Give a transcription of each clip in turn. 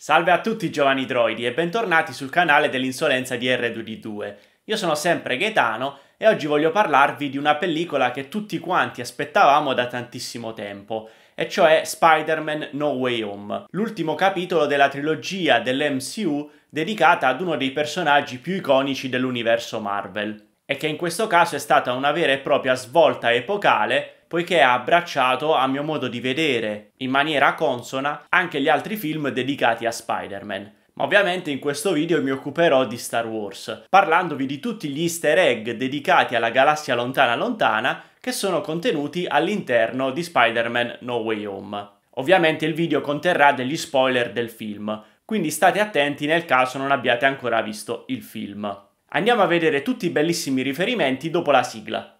Salve a tutti giovani droidi e bentornati sul canale dell'insolenza di R2D2. Io sono sempre Gaetano e oggi voglio parlarvi di una pellicola che tutti quanti aspettavamo da tantissimo tempo, e cioè Spider-Man No Way Home, l'ultimo capitolo della trilogia dell'MCU dedicata ad uno dei personaggi più iconici dell'universo Marvel, e che in questo caso è stata una vera e propria svolta epocale poiché ha abbracciato, a mio modo di vedere, in maniera consona, anche gli altri film dedicati a Spider-Man. Ma ovviamente in questo video mi occuperò di Star Wars, parlandovi di tutti gli easter egg dedicati alla galassia lontana lontana che sono contenuti all'interno di Spider-Man No Way Home. Ovviamente il video conterrà degli spoiler del film, quindi state attenti nel caso non abbiate ancora visto il film. Andiamo a vedere tutti i bellissimi riferimenti dopo la sigla.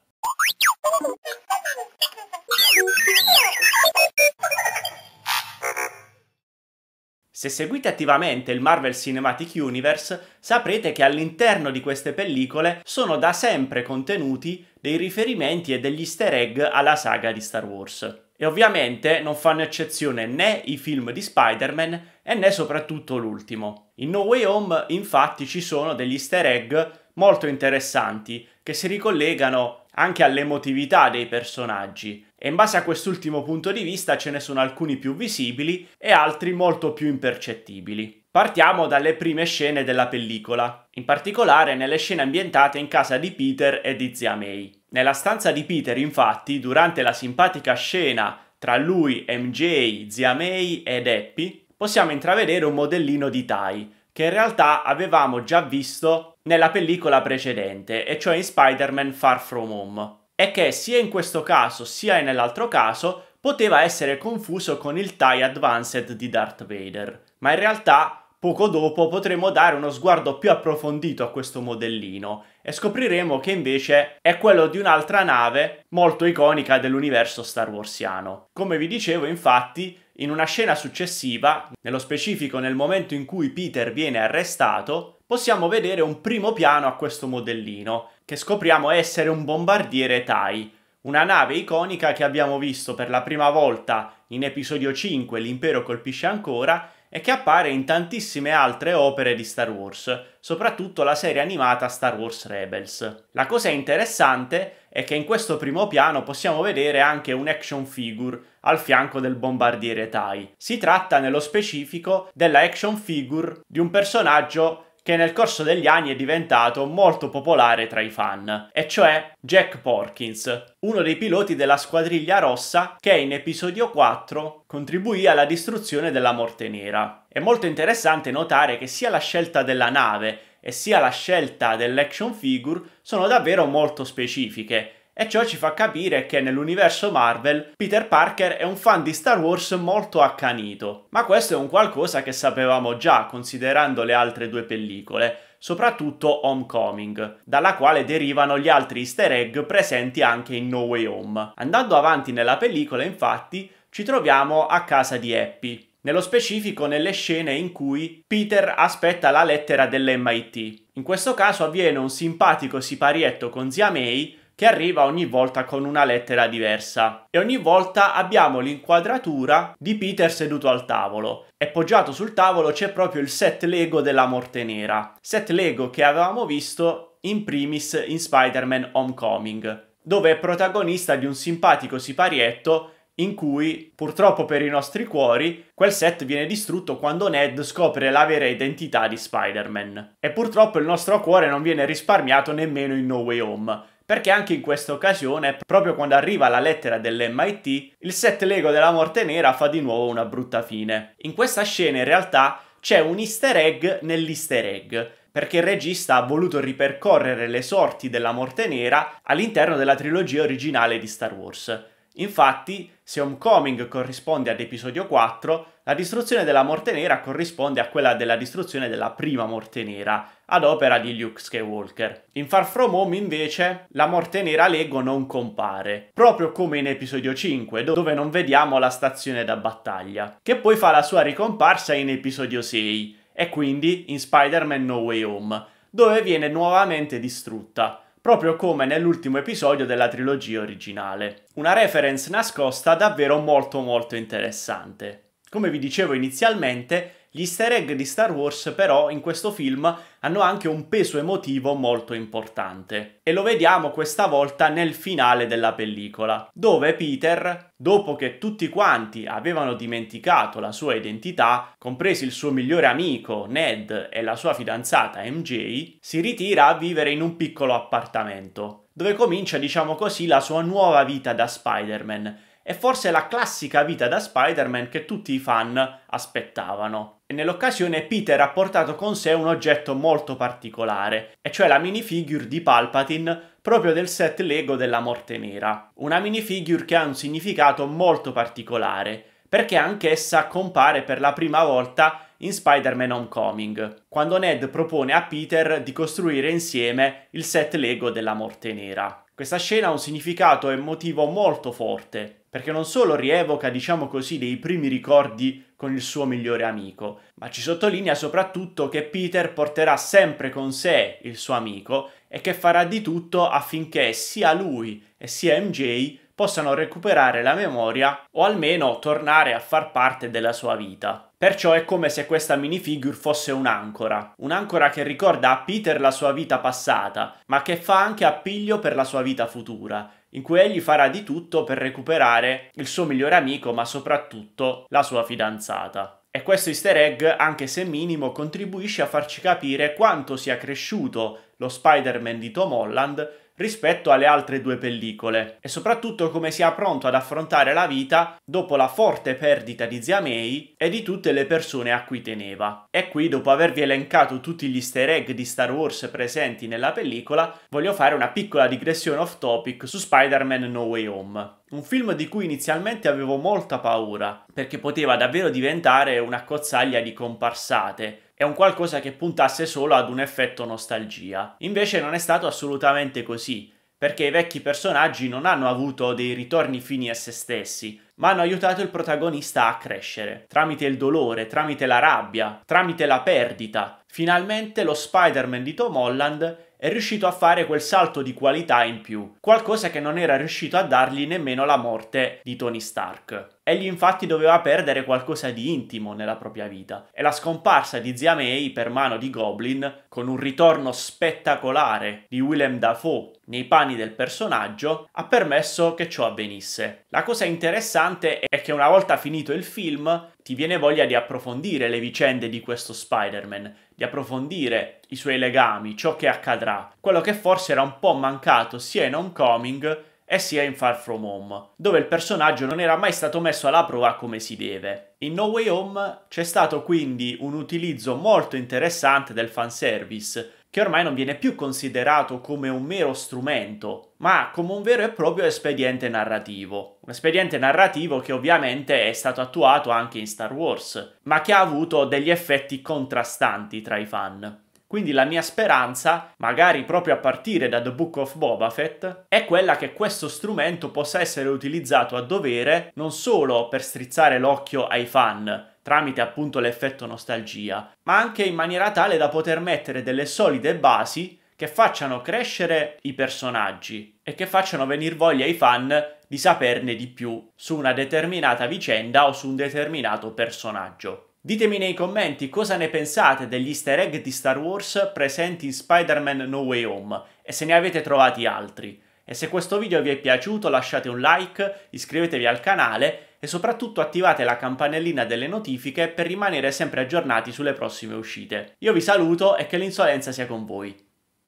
Se seguite attivamente il Marvel Cinematic Universe, saprete che all'interno di queste pellicole sono da sempre contenuti dei riferimenti e degli easter egg alla saga di Star Wars. E ovviamente non fanno eccezione né i film di Spider-Man e né soprattutto l'ultimo. In No Way Home infatti ci sono degli easter egg molto interessanti che si ricollegano anche all'emotività dei personaggi. E in base a quest'ultimo punto di vista ce ne sono alcuni più visibili e altri molto più impercettibili. Partiamo dalle prime scene della pellicola, in particolare nelle scene ambientate in casa di Peter e di zia May. Nella stanza di Peter, infatti, durante la simpatica scena tra lui, MJ, zia May ed Happy, possiamo intravedere un modellino di Tai, che in realtà avevamo già visto nella pellicola precedente, e cioè in Spider-Man Far From Home, e che sia in questo caso sia nell'altro caso poteva essere confuso con il TIE Advanced di Darth Vader, ma in realtà poco dopo potremo dare uno sguardo più approfondito a questo modellino e scopriremo che invece è quello di un'altra nave molto iconica dell'universo Star Warsiano. Come vi dicevo infatti, in una scena successiva, nello specifico nel momento in cui Peter viene arrestato, possiamo vedere un primo piano a questo modellino, che scopriamo essere un bombardiere TIE, una nave iconica che abbiamo visto per la prima volta in episodio 5 L'impero colpisce ancora e che appare in tantissime altre opere di Star Wars, soprattutto la serie animata Star Wars Rebels. La cosa interessante è che in questo primo piano possiamo vedere anche un action figure al fianco del bombardiere Tai. Si tratta nello specifico della action figure di un personaggio che nel corso degli anni è diventato molto popolare tra i fan, e cioè Jack Porkins, uno dei piloti della squadriglia rossa che in episodio 4 contribuì alla distruzione della Morte Nera. È molto interessante notare che sia la scelta della nave e sia la scelta dell'action figure sono davvero molto specifiche e ciò ci fa capire che nell'universo Marvel Peter Parker è un fan di Star Wars molto accanito. Ma questo è un qualcosa che sapevamo già considerando le altre due pellicole, soprattutto Homecoming, dalla quale derivano gli altri easter egg presenti anche in No Way Home. Andando avanti nella pellicola, infatti, ci troviamo a casa di Happy, nello specifico nelle scene in cui Peter aspetta la lettera dell'MIT. In questo caso avviene un simpatico siparietto con zia May che arriva ogni volta con una lettera diversa. E ogni volta abbiamo l'inquadratura di Peter seduto al tavolo. E poggiato sul tavolo c'è proprio il set Lego della Morte Nera. Set Lego che avevamo visto in primis in Spider-Man Homecoming, dove è protagonista di un simpatico siparietto in cui, purtroppo per i nostri cuori, quel set viene distrutto quando Ned scopre la vera identità di Spider-Man. E purtroppo il nostro cuore non viene risparmiato nemmeno in No Way Home, perché anche in questa occasione, proprio quando arriva la lettera dell'MIT, il set Lego della Morte Nera fa di nuovo una brutta fine. In questa scena in realtà c'è un easter egg nell'easter egg, perché il regista ha voluto ripercorrere le sorti della Morte Nera all'interno della trilogia originale di Star Wars. Infatti, se Homecoming corrisponde ad episodio 4, la distruzione della Morte Nera corrisponde a quella della distruzione della prima Morte Nera, ad opera di Luke Skywalker. In Far From Home, invece, la Morte Nera Lego non compare, proprio come in episodio 5, dove non vediamo la stazione da battaglia, che poi fa la sua ricomparsa in episodio 6, e quindi in Spider-Man No Way Home, dove viene nuovamente distrutta proprio come nell'ultimo episodio della trilogia originale. Una reference nascosta davvero molto molto interessante. Come vi dicevo inizialmente, gli easter egg di Star Wars però in questo film hanno anche un peso emotivo molto importante e lo vediamo questa volta nel finale della pellicola, dove Peter, dopo che tutti quanti avevano dimenticato la sua identità, compresi il suo migliore amico Ned e la sua fidanzata MJ, si ritira a vivere in un piccolo appartamento, dove comincia diciamo così la sua nuova vita da Spider-Man è forse la classica vita da Spider-Man che tutti i fan aspettavano. E nell'occasione Peter ha portato con sé un oggetto molto particolare, e cioè la minifigure di Palpatine proprio del set Lego della Morte Nera. Una minifigure che ha un significato molto particolare, perché anch'essa compare per la prima volta in Spider-Man Homecoming, quando Ned propone a Peter di costruire insieme il set Lego della Morte Nera. Questa scena ha un significato emotivo molto forte, perché non solo rievoca, diciamo così, dei primi ricordi con il suo migliore amico, ma ci sottolinea soprattutto che Peter porterà sempre con sé il suo amico e che farà di tutto affinché sia lui e sia MJ possano recuperare la memoria o almeno tornare a far parte della sua vita. Perciò è come se questa minifigure fosse un'ancora, un'ancora che ricorda a Peter la sua vita passata, ma che fa anche appiglio per la sua vita futura, in cui egli farà di tutto per recuperare il suo migliore amico, ma soprattutto la sua fidanzata. E questo easter egg, anche se minimo, contribuisce a farci capire quanto sia cresciuto lo Spider-Man di Tom Holland rispetto alle altre due pellicole e soprattutto come sia pronto ad affrontare la vita dopo la forte perdita di zia May e di tutte le persone a cui teneva. E qui dopo avervi elencato tutti gli easter egg di Star Wars presenti nella pellicola voglio fare una piccola digressione off topic su Spider-Man No Way Home. Un film di cui inizialmente avevo molta paura, perché poteva davvero diventare una cozzaglia di comparsate, è un qualcosa che puntasse solo ad un effetto nostalgia. Invece non è stato assolutamente così, perché i vecchi personaggi non hanno avuto dei ritorni fini a se stessi, ma hanno aiutato il protagonista a crescere, tramite il dolore, tramite la rabbia, tramite la perdita. Finalmente lo Spider-Man di Tom Holland è riuscito a fare quel salto di qualità in più, qualcosa che non era riuscito a dargli nemmeno la morte di Tony Stark. Egli infatti doveva perdere qualcosa di intimo nella propria vita e la scomparsa di zia May per mano di Goblin, con un ritorno spettacolare di Willem Dafoe nei panni del personaggio, ha permesso che ciò avvenisse. La cosa interessante è che una volta finito il film ti viene voglia di approfondire le vicende di questo Spider-Man, di approfondire i suoi legami, ciò che accadrà, quello che forse era un po' mancato sia in Homecoming e sia in Far From Home, dove il personaggio non era mai stato messo alla prova come si deve. In No Way Home c'è stato quindi un utilizzo molto interessante del fanservice, che ormai non viene più considerato come un mero strumento, ma come un vero e proprio espediente narrativo. Un espediente narrativo che ovviamente è stato attuato anche in Star Wars, ma che ha avuto degli effetti contrastanti tra i fan. Quindi la mia speranza, magari proprio a partire da The Book of Boba Fett, è quella che questo strumento possa essere utilizzato a dovere non solo per strizzare l'occhio ai fan, tramite appunto l'effetto nostalgia, ma anche in maniera tale da poter mettere delle solide basi che facciano crescere i personaggi e che facciano venir voglia ai fan di saperne di più su una determinata vicenda o su un determinato personaggio. Ditemi nei commenti cosa ne pensate degli easter egg di Star Wars presenti in Spider-Man No Way Home e se ne avete trovati altri. E se questo video vi è piaciuto lasciate un like, iscrivetevi al canale e soprattutto attivate la campanellina delle notifiche per rimanere sempre aggiornati sulle prossime uscite. Io vi saluto e che l'insolenza sia con voi.